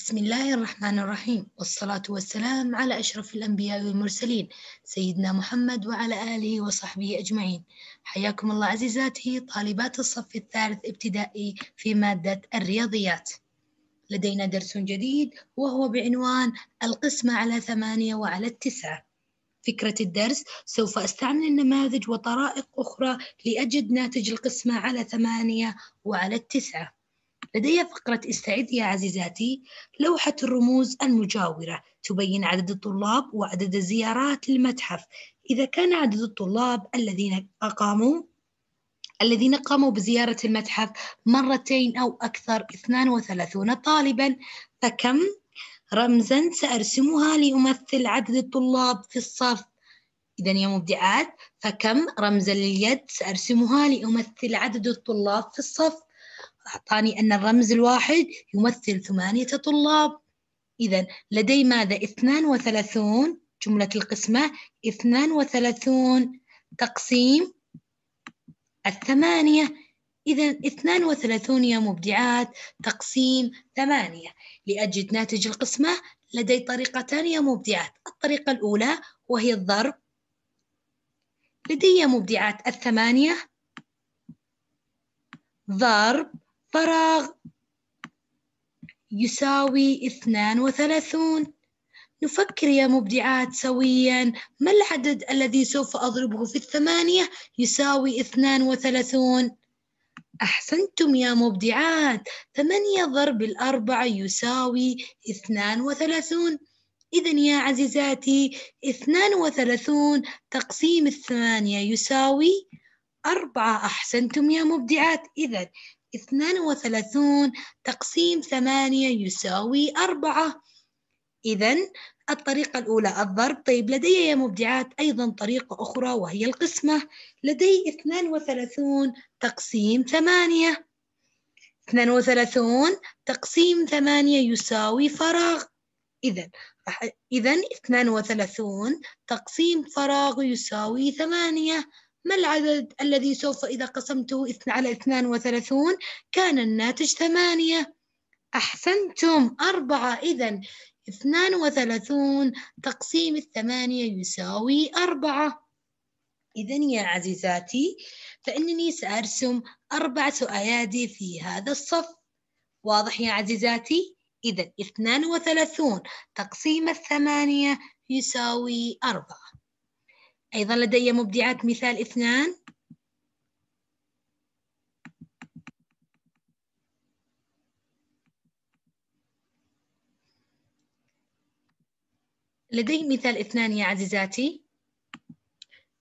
بسم الله الرحمن الرحيم والصلاة والسلام على أشرف الأنبياء والمرسلين سيدنا محمد وعلى آله وصحبه أجمعين حياكم الله عزيزاتي طالبات الصف الثالث ابتدائي في مادة الرياضيات لدينا درس جديد وهو بعنوان القسمة على ثمانية وعلى التسعة فكرة الدرس سوف أستعمل النماذج وطرائق أخرى لأجد ناتج القسمة على ثمانية وعلى التسعة لدي فقرة استعد يا عزيزاتي لوحة الرموز المجاورة تبين عدد الطلاب وعدد زيارات المتحف إذا كان عدد الطلاب الذين أقاموا الذين قاموا بزيارة المتحف مرتين أو أكثر 32 طالبا فكم رمزا سأرسمها ليمثل عدد الطلاب في الصف إذا يا مبدعات فكم رمزا لليد سأرسمها لأمثل عدد الطلاب في الصف أعطاني أن الرمز الواحد يمثل ثمانية طلاب إذا لدي ماذا 32 جملة القسمة 32 تقسيم الثمانية إذا 32 يا مبدعات تقسيم ثمانية لأجد ناتج القسمة لدي طريقتان يا مبدعات الطريقة الأولى وهي الضرب لدي مبدعات الثمانية ضرب فراغ يساوي اثنان وثلاثون نفكر يا مبدعات سويا ما العدد الذي سوف أضربه في الثمانية يساوي اثنان وثلاثون أحسنتم يا مبدعات ثمانية ضرب الأربعة يساوي اثنان وثلاثون إذا يا عزيزاتي اثنان وثلاثون تقسيم الثمانية يساوي أربعة أحسنتم يا مبدعات إذا 32 تقسيم 8 يساوي 4 إذا الطريقة الأولى الضرب طيب لدي يا مبدعات أيضا طريقة أخرى وهي القسمة لدي 32 تقسيم 8 32 تقسيم 8 يساوي فراغ إذا إذا 32 تقسيم فراغ يساوي 8 ما العدد الذي سوف إذا قسمته على 32 كان الناتج ثمانية أحسنتم أربعة إذا 32 تقسيم الثمانية يساوي أربعة إذا يا عزيزاتي فإنني سأرسم أربعة أيادي في هذا الصف واضح يا عزيزاتي؟ إذا 32 تقسيم الثمانية يساوي أربعة أيضا لدي مبدعات مثال اثنان لدي مثال اثنان يا عزيزاتي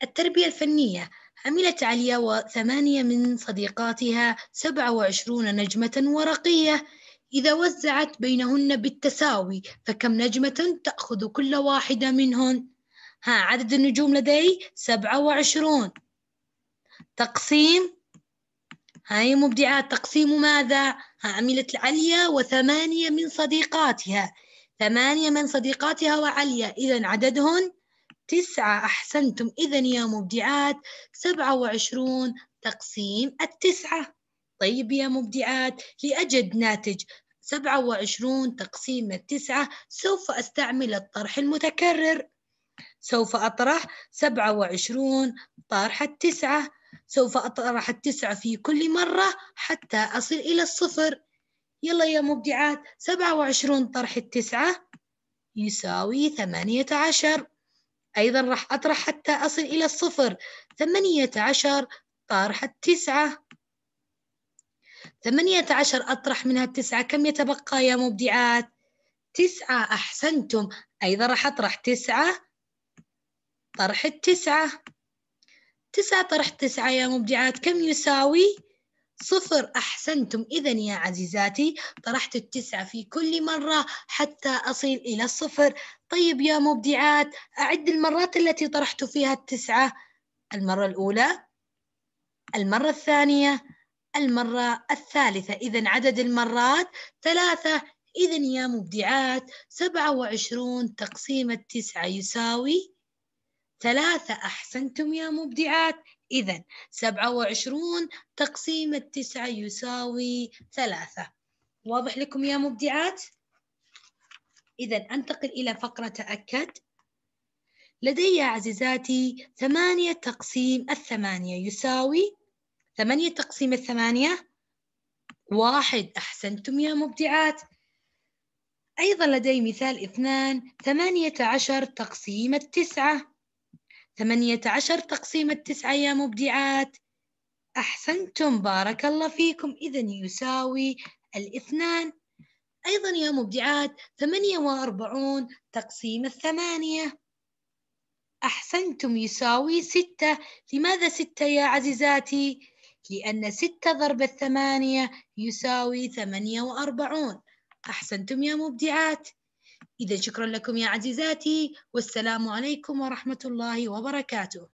التربية الفنية عملت عليا وثمانية من صديقاتها سبعة وعشرون نجمة ورقية إذا وزعت بينهن بالتساوي فكم نجمة تأخذ كل واحدة منهن؟ ها عدد النجوم لدي سبعة وعشرون تقسيم هاي مبدعات تقسيم ماذا؟ ها عملت العليا وثمانية من صديقاتها ثمانية من صديقاتها وعليا إذا عددهن تسعة أحسنتم إذا يا مبدعات سبعة وعشرون تقسيم التسعة طيب يا مبدعات لأجد ناتج سبعة وعشرون تقسيم التسعة سوف أستعمل الطرح المتكرر سوف أطرح سبعة وعشرون طرحة تسعة سوف أطرح التسعة في كل مرة حتى أصل إلى الصفر يلا يا مبدعات سبعة وعشرون طرح التسعة يساوي ثمانية عشر أيضا راح أطرح حتى أصل إلى الصفر ثمانية عشر طرح التسعة ثمانية عشر أطرح منها التسعة كم يتبقى يا مبدعات؟ تسعة أحسنتم أيضا راح أطرح تسعة طرح التسعة تسعة طرح تسعة يا مبدعات كم يساوي؟ صفر أحسنتم إذا يا عزيزاتي طرحت التسعة في كل مرة حتى أصل إلى الصفر طيب يا مبدعات أعد المرات التي طرحت فيها التسعة المرة الأولى المرة الثانية المرة الثالثة إذا عدد المرات ثلاثة إذا يا مبدعات سبعة وعشرون تقسيم التسعة يساوي ثلاثة أحسنتم يا مبدعات إذا سبعة وعشرون تقسيم التسعة يساوي ثلاثة واضح لكم يا مبدعات؟ إذا أنتقل إلى فقرة تأكد لدي يا عزيزاتي ثمانية تقسيم الثمانية يساوي ثمانية تقسيم الثمانية واحد أحسنتم يا مبدعات أيضا لدي مثال اثنان ثمانية عشر تقسيم التسعة ثمانية عشر تقسيم التسعة يا مبدعات أحسنتم بارك الله فيكم إذا يساوي الاثنان أيضا يا مبدعات ثمانية وأربعون تقسيم الثمانية أحسنتم يساوي ستة لماذا ستة يا عزيزاتي؟ لأن ستة ضرب الثمانية يساوي ثمانية وأربعون أحسنتم يا مبدعات إذا شكرا لكم يا عزيزاتي والسلام عليكم ورحمة الله وبركاته